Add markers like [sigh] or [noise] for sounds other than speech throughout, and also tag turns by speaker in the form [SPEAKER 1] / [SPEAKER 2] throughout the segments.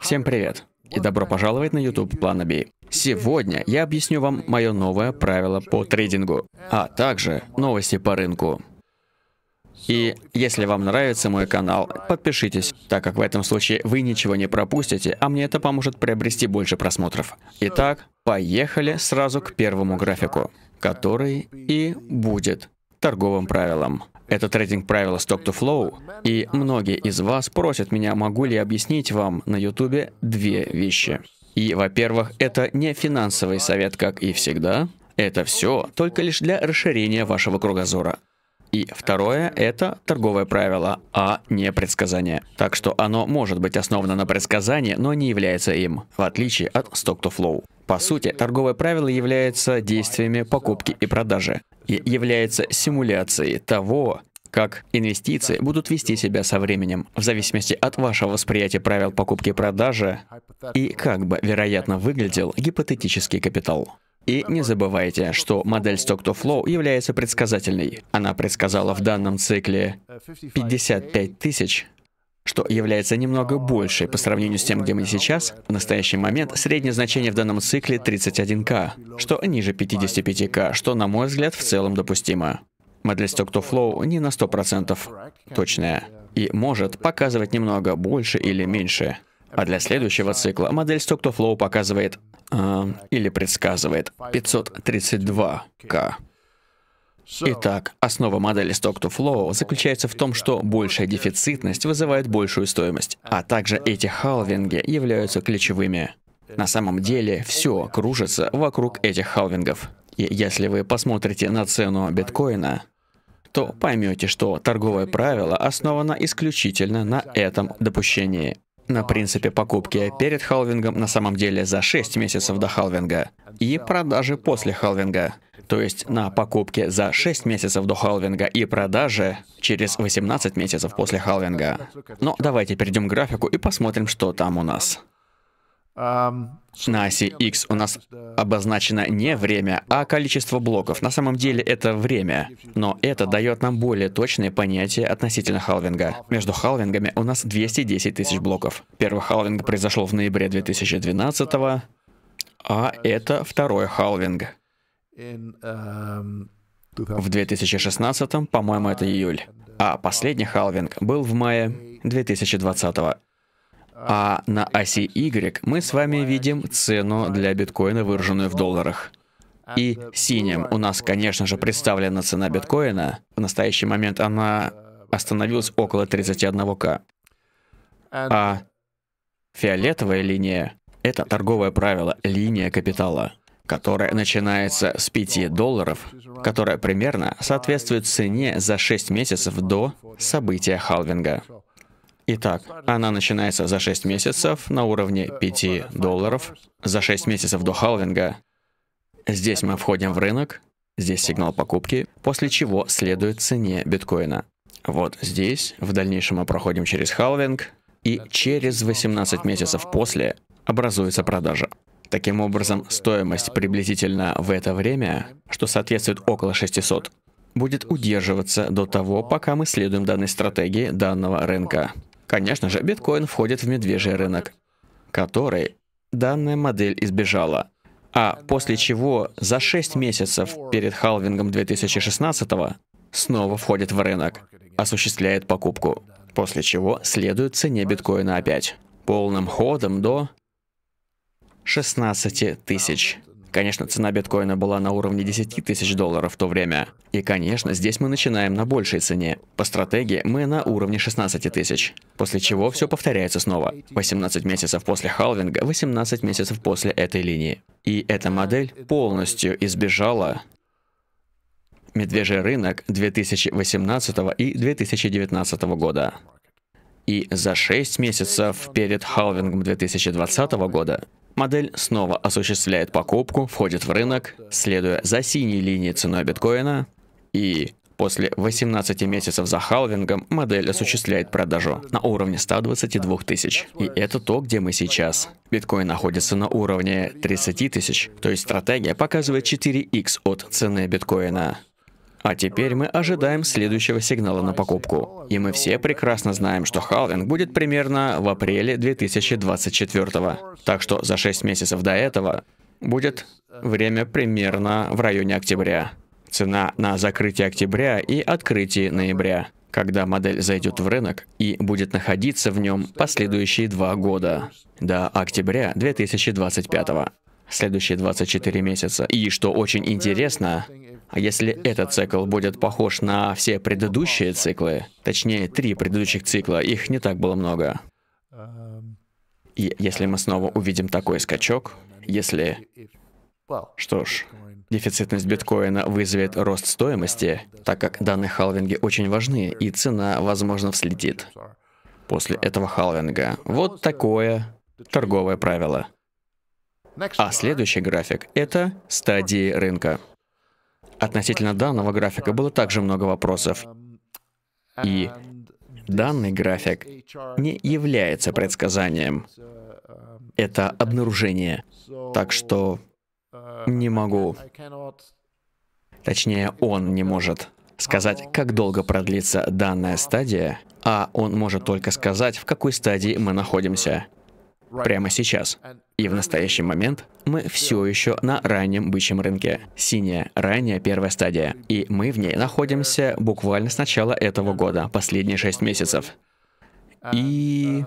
[SPEAKER 1] Всем привет и добро пожаловать на YouTube Плана B. Сегодня я объясню вам мое новое правило по трейдингу, а также новости по рынку. И если вам нравится мой канал, подпишитесь, так как в этом случае вы ничего не пропустите, а мне это поможет приобрести больше просмотров. Итак, поехали сразу к первому графику, который и будет торговым правилом. Этот рейтинг правила Stop to Flow, и многие из вас просят меня, могу ли объяснить вам на YouTube две вещи. И, во-первых, это не финансовый совет, как и всегда. Это все только лишь для расширения вашего кругозора. И второе – это торговое правило, а не предсказание. Так что оно может быть основано на предсказании, но не является им, в отличие от Stock to Flow. По сути, торговое правило является действиями покупки и продажи является симуляцией того, как инвестиции будут вести себя со временем, в зависимости от вашего восприятия правил покупки и продажи и как бы, вероятно, выглядел гипотетический капитал. И не забывайте, что модель Stock to Flow является предсказательной. Она предсказала в данном цикле 55 тысяч что является немного большей по сравнению с тем, где мы сейчас. В настоящий момент среднее значение в данном цикле 31к, что ниже 55к, что, на мой взгляд, в целом допустимо. Модель Stock to Flow не на 100% точная и может показывать немного больше или меньше. А для следующего цикла модель Stock to Flow показывает э, или предсказывает 532к. Итак, основа модели Stock-to-Flow заключается в том, что большая дефицитность вызывает большую стоимость, а также эти халвинги являются ключевыми. На самом деле все кружится вокруг этих халвингов. И если вы посмотрите на цену биткоина, то поймете, что торговое правило основано исключительно на этом допущении на принципе покупки перед халвингом на самом деле за 6 месяцев до халвинга и продажи после халвинга. То есть на покупке за 6 месяцев до халвинга и продажи через 18 месяцев после халвинга. Но давайте перейдем к графику и посмотрим, что там у нас. На оси X у нас обозначено не время, а количество блоков. На самом деле это время, но это дает нам более точное понятие относительно халвинга. Между халвингами у нас 210 тысяч блоков. Первый халвинг произошел в ноябре 2012 а это второй халвинг. В 2016, по-моему, это июль. А последний халвинг был в мае 2020 -го. А на оси Y мы с вами видим цену для биткоина, выраженную в долларах. И синим у нас, конечно же, представлена цена биткоина. В настоящий момент она остановилась около 31к. А фиолетовая линия — это торговое правило, линия капитала, которая начинается с 5 долларов, которая примерно соответствует цене за 6 месяцев до события халвинга. Итак, она начинается за 6 месяцев на уровне 5 долларов, за 6 месяцев до халвинга. Здесь мы входим в рынок, здесь сигнал покупки, после чего следует цене биткоина. Вот здесь, в дальнейшем мы проходим через халвинг, и через 18 месяцев после образуется продажа. Таким образом, стоимость приблизительно в это время, что соответствует около 600, будет удерживаться до того, пока мы следуем данной стратегии данного рынка. Конечно же, биткоин входит в медвежий рынок, который данная модель избежала. А после чего за 6 месяцев перед халвингом 2016 снова входит в рынок, осуществляет покупку, после чего следует цене биткоина опять, полным ходом до 16 тысяч. Конечно, цена биткоина была на уровне 10 тысяч долларов в то время. И, конечно, здесь мы начинаем на большей цене. По стратегии мы на уровне 16 тысяч. После чего все повторяется снова. 18 месяцев после халвинга, 18 месяцев после этой линии. И эта модель полностью избежала медвежий рынок 2018 и 2019 года. И за 6 месяцев перед халвингом 2020 года модель снова осуществляет покупку, входит в рынок, следуя за синей линией ценой биткоина, и после 18 месяцев за халвингом модель осуществляет продажу на уровне 122 тысяч. И это то, где мы сейчас. Биткоин находится на уровне 30 тысяч, то есть стратегия показывает 4x от цены биткоина. А теперь мы ожидаем следующего сигнала на покупку. И мы все прекрасно знаем, что халвинг будет примерно в апреле 2024. Так что за 6 месяцев до этого будет время примерно в районе октября. Цена на закрытие октября и открытие ноября, когда модель зайдет в рынок и будет находиться в нем последующие два года, до октября 2025. Следующие 24 месяца. И что очень интересно, а если этот цикл будет похож на все предыдущие циклы, точнее, три предыдущих цикла, их не так было много. И если мы снова увидим такой скачок, если... Что ж, дефицитность биткоина вызовет рост стоимости, так как данные халвинги очень важны, и цена, возможно, вслетит. После этого халвинга. Вот такое торговое правило. А следующий график — это стадии рынка. Относительно данного графика было также много вопросов. И данный график не является предсказанием. Это обнаружение. Так что не могу. Точнее, он не может сказать, как долго продлится данная стадия, а он может только сказать, в какой стадии мы находимся прямо сейчас. И в настоящий момент мы все еще на раннем бычьем рынке. Синяя, ранняя первая стадия. И мы в ней находимся буквально с начала этого года, последние шесть месяцев. И...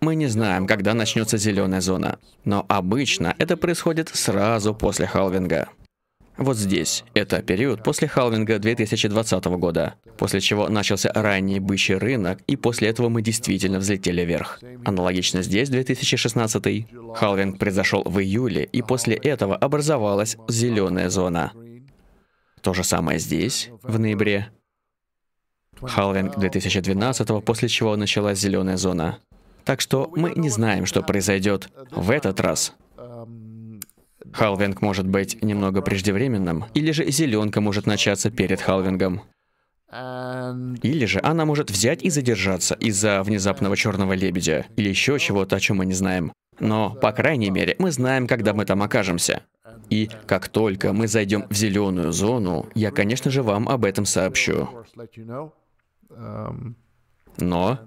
[SPEAKER 1] Мы не знаем, когда начнется зеленая зона, но обычно это происходит сразу после халвинга вот здесь. Это период после халвинга 2020 года, после чего начался ранний бычий рынок, и после этого мы действительно взлетели вверх. Аналогично здесь 2016. Халвинг произошел в июле, и после этого образовалась зеленая зона. То же самое здесь, в ноябре. Халвинг 2012, после чего началась зеленая зона. Так что мы не знаем, что произойдет в этот раз. Халвинг может быть немного преждевременным, или же зеленка может начаться перед халвингом. Или же она может взять и задержаться из-за внезапного черного лебедя, или еще чего-то, о чем мы не знаем. Но, по крайней мере, мы знаем, когда мы там окажемся. И как только мы зайдем в зеленую зону, я, конечно же, вам об этом сообщу. Но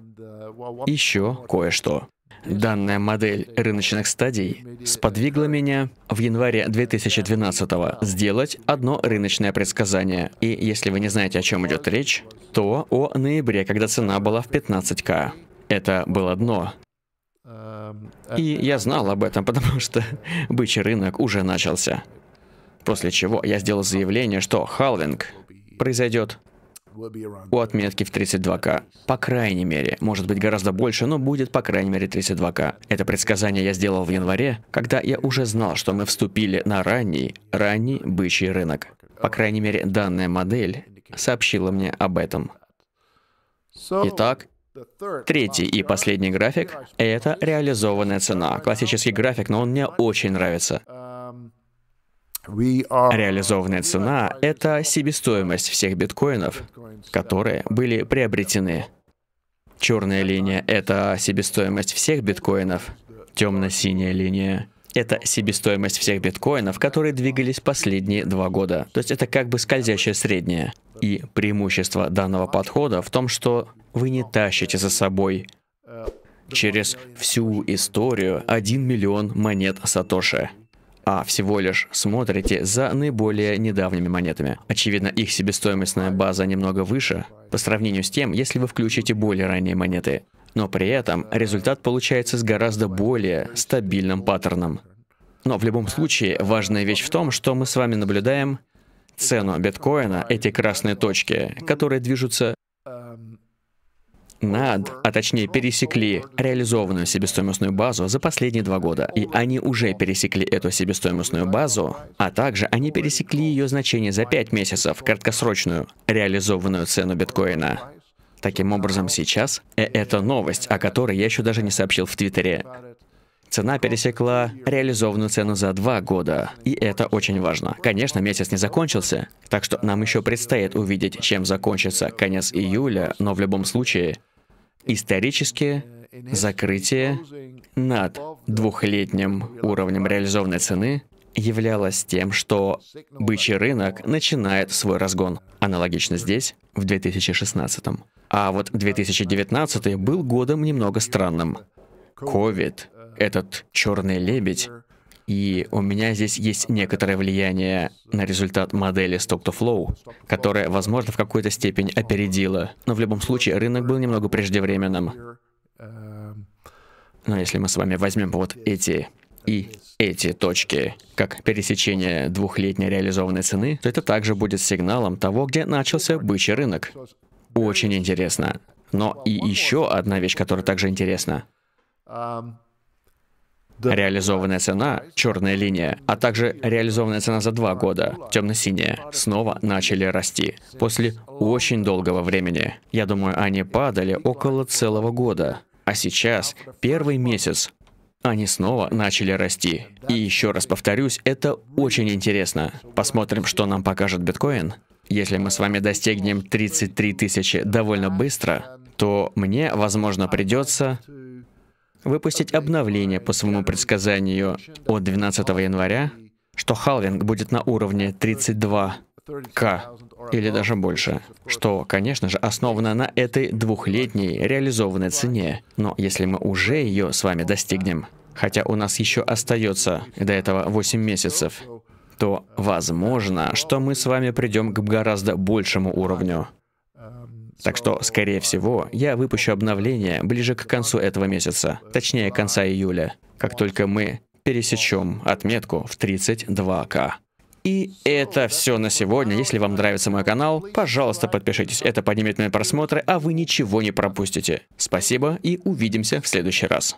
[SPEAKER 1] еще кое-что. Данная модель рыночных стадий сподвигла меня в январе 2012 сделать одно рыночное предсказание. И если вы не знаете, о чем идет речь, то о ноябре, когда цена была в 15к. Это было дно. И я знал об этом, [laughs] потому что бычий рынок уже начался. После чего я сделал заявление, что халвинг произойдет у отметки в 32к. По крайней мере, может быть гораздо больше, но будет по крайней мере 32к. Это предсказание я сделал в январе, когда я уже знал, что мы вступили на ранний, ранний бычий рынок. По крайней мере, данная модель сообщила мне об этом. Итак, Третий и последний график — это реализованная цена. Классический график, но он мне очень нравится. Реализованная цена — это себестоимость всех биткоинов, которые были приобретены. Черная линия — это себестоимость всех биткоинов. Темно-синяя линия — это себестоимость всех биткоинов, которые двигались последние два года. То есть это как бы скользящее среднее. И преимущество данного подхода в том, что вы не тащите за собой через всю историю 1 миллион монет Сатоши а всего лишь смотрите за наиболее недавними монетами. Очевидно, их себестоимостная база немного выше по сравнению с тем, если вы включите более ранние монеты. Но при этом результат получается с гораздо более стабильным паттерном. Но в любом случае, важная вещь в том, что мы с вами наблюдаем цену биткоина, эти красные точки, которые движутся над, а точнее пересекли реализованную себестоимостную базу за последние два года. И они уже пересекли эту себестоимостную базу, а также они пересекли ее значение за пять месяцев, краткосрочную реализованную цену биткоина. Таким образом, сейчас э, это новость, о которой я еще даже не сообщил в Твиттере. Цена пересекла реализованную цену за два года, и это очень важно. Конечно, месяц не закончился, так что нам еще предстоит увидеть, чем закончится конец июля, но в любом случае, исторически закрытие над двухлетним уровнем реализованной цены являлось тем, что бычий рынок начинает свой разгон. Аналогично здесь, в 2016. А вот 2019 был годом немного странным. Ковид, этот черный лебедь, и у меня здесь есть некоторое влияние на результат модели Stock-to-Flow, которая, возможно, в какой-то степень опередила. Но в любом случае, рынок был немного преждевременным. Но если мы с вами возьмем вот эти и эти точки, как пересечение двухлетней реализованной цены, то это также будет сигналом того, где начался бычий рынок. Очень интересно. Но и еще одна вещь, которая также интересна реализованная цена, черная линия, а также реализованная цена за два года, темно-синяя, снова начали расти. После очень долгого времени. Я думаю, они падали около целого года. А сейчас, первый месяц, они снова начали расти. И еще раз повторюсь, это очень интересно. Посмотрим, что нам покажет биткоин. Если мы с вами достигнем 33 тысячи довольно быстро, то мне, возможно, придется выпустить обновление по своему предсказанию от 12 января, что халвинг будет на уровне 32 к или даже больше, что, конечно же, основано на этой двухлетней реализованной цене. Но если мы уже ее с вами достигнем, хотя у нас еще остается до этого 8 месяцев, то возможно, что мы с вами придем к гораздо большему уровню. Так что, скорее всего, я выпущу обновление ближе к концу этого месяца, точнее конца июля, как только мы пересечем отметку в 32к. И это все на сегодня. Если вам нравится мой канал, пожалуйста, подпишитесь. Это поднимет мои просмотры, а вы ничего не пропустите. Спасибо и увидимся в следующий раз.